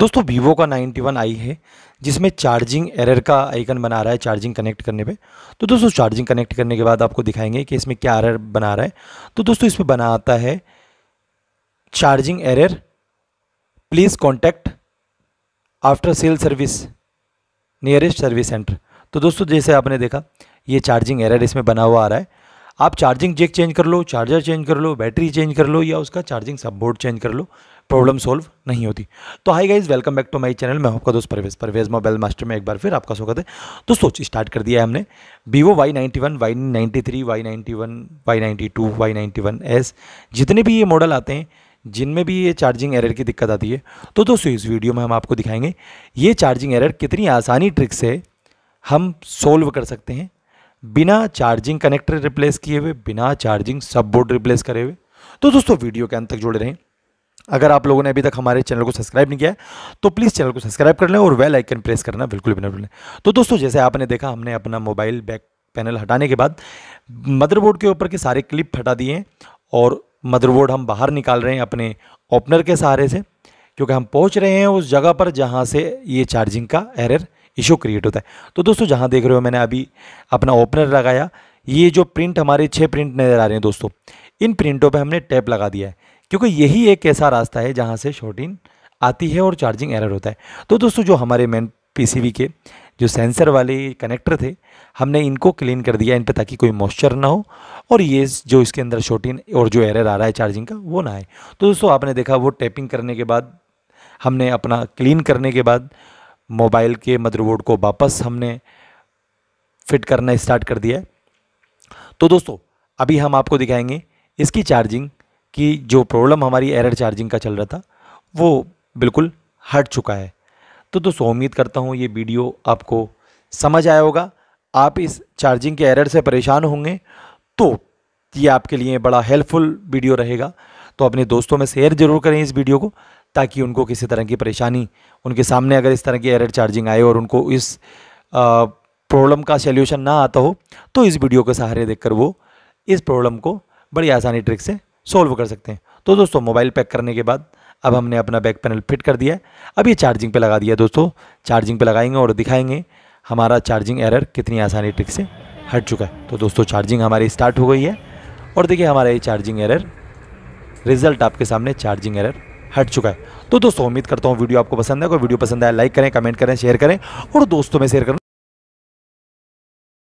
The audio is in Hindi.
दोस्तों वीवो का 91 वन आई है जिसमें चार्जिंग एरर का आइकन बना रहा है चार्जिंग कनेक्ट करने पे तो दोस्तों चार्जिंग कनेक्ट करने के बाद आपको दिखाएंगे कि इसमें क्या एरर बना रहा है तो दोस्तों इसमें बना आता है charging error please contact after sale service nearest service centre तो दोस्तों जैसे आपने देखा ये चार्जिंग एरर इसमें बना हुआ आ रहा है आप चार्जिंग जेक चेंज कर लो चार्जर चेंज कर लो बैटरी चेंज कर लो या उसका चार्जिंग सब बोर्ड चेंज कर लो प्रॉब्लम सॉल्व नहीं होती तो hi guys welcome back to my channel मैं आपका दोस्त परवेज परवेज मोबाइल मास्टर में एक बार फिर आपका स्वागत है तो सोच स्टार्ट कर दिया है हमने Vivo Y ninety one Y ninety three Y ninety one Y ninety two Y ninety one S जितने भी ये मॉडल आते हैं जिनमें भी ये चार्जिंग एरर की दिक्कत आती है तो दोस्तों इस वीडियो में हम आपको दिखाएंगे ये चार्जिंग एरर कितनी आसानी ट्रिक से हम सोल्व कर सकते हैं बिना चार्जिंग कनेक्टर रिप्लेस किए हुए बिना चार्जिंग सब बोर्ड रिप्लेस करे हुए तो दोस्तों वीडियो के अंत तक जुड़े रहें अगर आप लोगों ने अभी तक हमारे चैनल को सब्सक्राइब नहीं किया तो प्लीज़ चैनल को सब्सक्राइब कर लें और वेल आइकन प्रेस करना बिल्कुल भी ना भूलें तो दोस्तों जैसे आपने देखा हमने अपना मोबाइल बैक पैनल हटाने के बाद मदरबोर्ड के ऊपर के सारे क्लिप हटा दिए हैं और मदरबोर्ड हम बाहर निकाल रहे हैं अपने ओपनर के सहारे से क्योंकि हम पहुंच रहे हैं उस जगह पर जहां से ये चार्जिंग का एरर इशू क्रिएट होता है तो दोस्तों जहां देख रहे हो मैंने अभी अपना ओपनर लगाया ये जो प्रिंट हमारे छः प्रिंट नज़र आ रहे हैं दोस्तों इन प्रिंटों पर हमने टैप लगा दिया है क्योंकि यही एक ऐसा रास्ता है जहाँ से इन आती है और चार्जिंग एरर होता है तो दोस्तों जो हमारे मेन पीसीबी के जो सेंसर वाले कनेक्टर थे हमने इनको क्लीन कर दिया इन पर ताकि कोई मॉइस्चर ना हो और ये जो इसके अंदर शॉर्टिंग और जो एरर आ रहा है चार्जिंग का वो ना आए तो दोस्तों आपने देखा वो टैपिंग करने के बाद हमने अपना क्लीन करने के बाद मोबाइल के मदरबोर्ड को वापस हमने फिट करना स्टार्ट कर दिया तो दोस्तों अभी हम आपको दिखाएंगे इसकी चार्जिंग कि जो प्रॉब्लम हमारी एरर चार्जिंग का चल रहा था वो बिल्कुल हट चुका है तो दोस्तों उम्मीद करता हूँ ये वीडियो आपको समझ आया होगा आप इस चार्जिंग के एरर से परेशान होंगे तो ये आपके लिए बड़ा हेल्पफुल वीडियो रहेगा तो अपने दोस्तों में शेयर जरूर करें इस वीडियो को ताकि उनको किसी तरह की परेशानी उनके सामने अगर इस तरह की एरर चार्जिंग आए और उनको इस प्रॉब्लम का सोल्यूशन ना आता हो तो इस वीडियो के सहारे देखकर वो इस प्रॉब्लम को बड़ी आसानी ट्रिक से सोल्व कर सकते हैं तो दोस्तों मोबाइल पैक करने के बाद अब हमने अपना बैक पैनल फिट कर दिया है अब ये चार्जिंग पे लगा दिया दोस्तों चार्जिंग पे लगाएंगे और दिखाएंगे हमारा चार्जिंग एरर कितनी आसानी ट्रिक से हट चुका है तो दोस्तों चार्जिंग हमारी स्टार्ट हो गई है और देखिए हमारा ये चार्जिंग एरर रिजल्ट आपके सामने चार्जिंग एरर हट चुका है तो दोस्तों उम्मीद करता हूँ वीडियो आपको पसंद है अगर वीडियो पसंद आया लाइक करें कमेंट करें शेयर करें और दोस्तों में शेयर करें